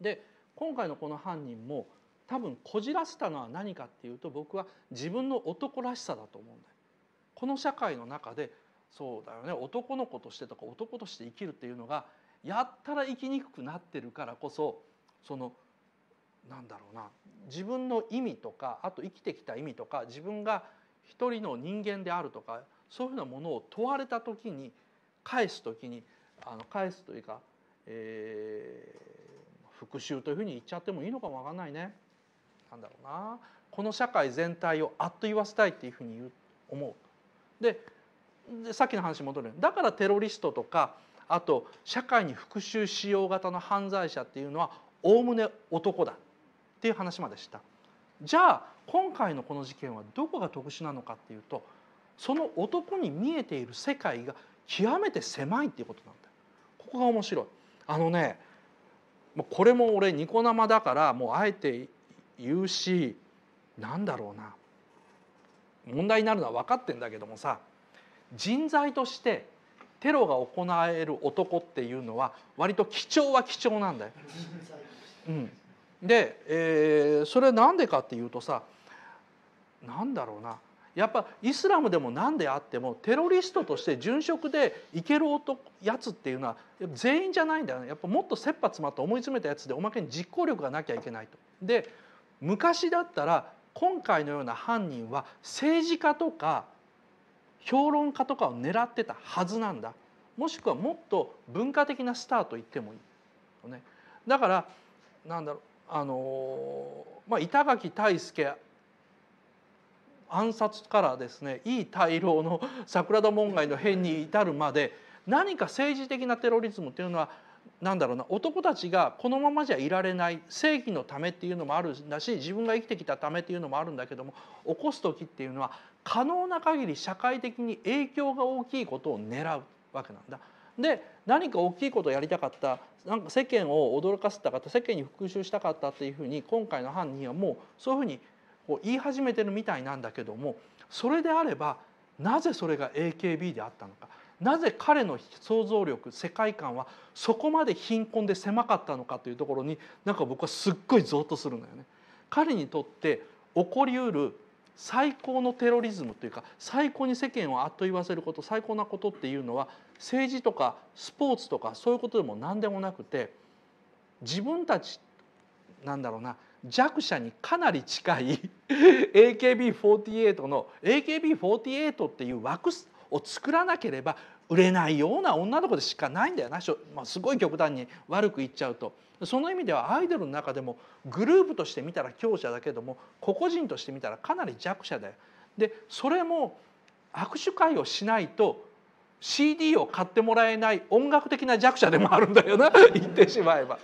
で今回のこの犯人も多分こじらせたのは何かっていうと僕は自分の男らしさだと思うんだよ。この社会の中でそうだよね男の子としてとか男として生きるっていうのがやったら生きにくくなってるからこそそのなんだろうな自分の意味とかあと生きてきた意味とか自分が一人の人間であるとかそういうふうなものを問われた時に返す時にあの返すというか、え復讐というふうに言っちゃってもいいのかもわかんないね。なんだろうなこの社会全体をあっと言わせたいっていうふうにう思う。でさっきの話に戻るだからテロリストとかあと社会に復讐しよう型の犯罪者っていうのはおおむね男だっていう話までした。じゃあ今回のこの事件はどこが特殊なのかっていうとその男に見えている世界が極めて狭いっていうことなんだよ。ここが面白い。あのねこれも俺ニコ生だからもうあえて言うしなんだろうな問題になるのは分かってんだけどもさ人材としてテロが行える男っていうのは割と貴重は貴重なんだよ。うん、で、えー、それは何でかっていうとさなんだろうなやっぱイスラムでも何であってもテロリストとして殉職でいける男やつっていうのは全員じゃないんだよねやっぱもっと切羽詰まった思い詰めたやつでおまけに実行力がなきゃいけないと。で昔だったら今回のような犯人は政治家とか評論家とかを狙ってたはずなんだもしくはもっと文化的なスターと言ってもいい、ね、だからなんだろうあのまあ、板垣退助暗殺からですねいい大老の桜田門外の変に至るまで何か政治的なテロリズムというのは何だろうな男たちがこのままじゃいられない正義のためっていうのもあるんだし自分が生きてきたためっていうのもあるんだけども起こす時っていうのは可能な限り社会的に影響が大きいことを狙うわけなんだ。で何か大きいことをやりたかったなんか世間を驚かせたかった世間に復讐したかったっていうふうに今回の犯人はもうそういうふうにを言い始めてるみたいなんだけどもそれであればなぜそれが AKB であったのかなぜ彼の想像力世界観はそこまで貧困で狭かったのかというところになんか僕はすっごいゾッとするのよね。彼にとって起こりうる最高のテロリズムというか最高に世間をあっと言わせること最高なことっていうのは政治とかスポーツとかそういうことでも何でもなくて自分たちなんだろうな弱者にかなり近い AKB48 の AKB48 っていう枠を作らなければ売れないような女の子でしかないんだよな、まあ、すごい極端に悪く言っちゃうとその意味ではアイドルの中でもグループとして見たら強者だけども個々人として見たらかなり弱者だよ。でそれも握手会をしないと CD を買ってもらえない音楽的な弱者でもあるんだよな 言ってしまえば。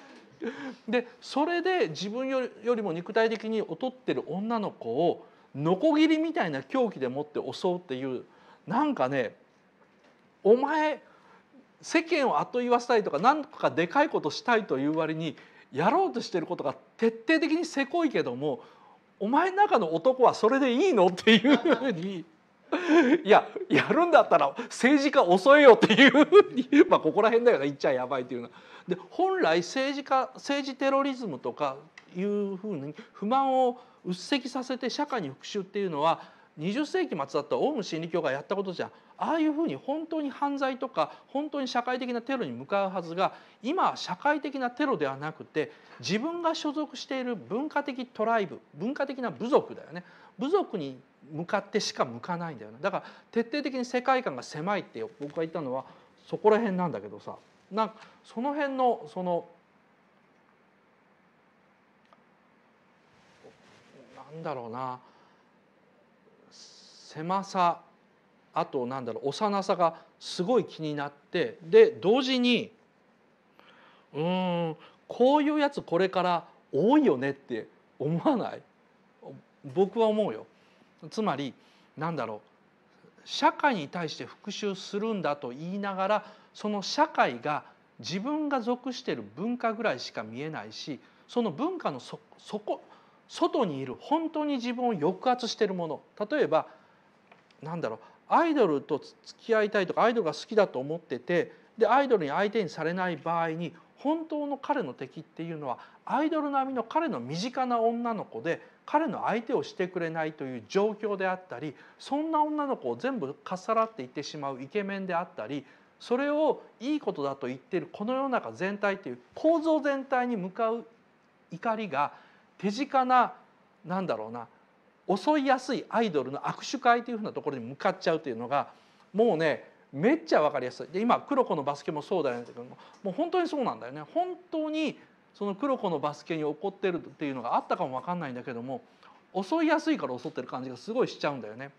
でそれで自分よりも肉体的に劣ってる女の子をノコギリみたいな凶器でもって襲うっていうなんかねお前世間をあっと言わせたいとか何とかでかいことしたいという割にやろうとしてることが徹底的にせこいけどもお前の中の男はそれでいいのっていうふうに いややるんだったら政治家遅いよっていうふうに、まあ、ここら辺だよね言っちゃやばいっていうのは。で本来政治家政治テロリズムとかいうふうに不満をうっせきさせて社会に復讐っていうのは20世紀末だったオウム真理教がやったことじゃああいうふうに本当に犯罪とか本当に社会的なテロに向かうはずが今社会的なテロではなくて自分が所属している文化的トライブ文化的な部族だよね部族に向かってしか向かないんだよねだから徹底的に世界観が狭いって僕が言ったのはそこら辺なんだけどさなんかその辺のそのなんだろうな狭さあとなんだろう幼さがすごい気になってで同時にうんこういうやつこれから多いよねって思わない僕は思うよ。つまりなんだろう社会に対して復讐するんだと言いながらその社会が自分が属している文化ぐらいしか見えないしその文化のそそこ外にいる本当に自分を抑圧しているもの例えばなんだろうアイドルと付き合いたいとかアイドルが好きだと思っててでアイドルに相手にされない場合に本当の彼の敵っていうのはアイドル並みの彼の身近な女の子で彼の相手をしてくれないという状況であったりそんな女の子を全部かっさらっていってしまうイケメンであったりそれをいいことだと言ってるこの世の中全体という構造全体に向かう怒りが手近な何だろうな襲いやすいアイドルの握手会というふうなところに向かっちゃうというのがもうねめっちゃ分かりやすいで今黒子のバスケもそうだよねももう本当にそうなんだよね本当にその黒子のバスケに起こってるっていうのがあったかも分かんないんだけども襲いやすいから襲ってる感じがすごいしちゃうんだよね。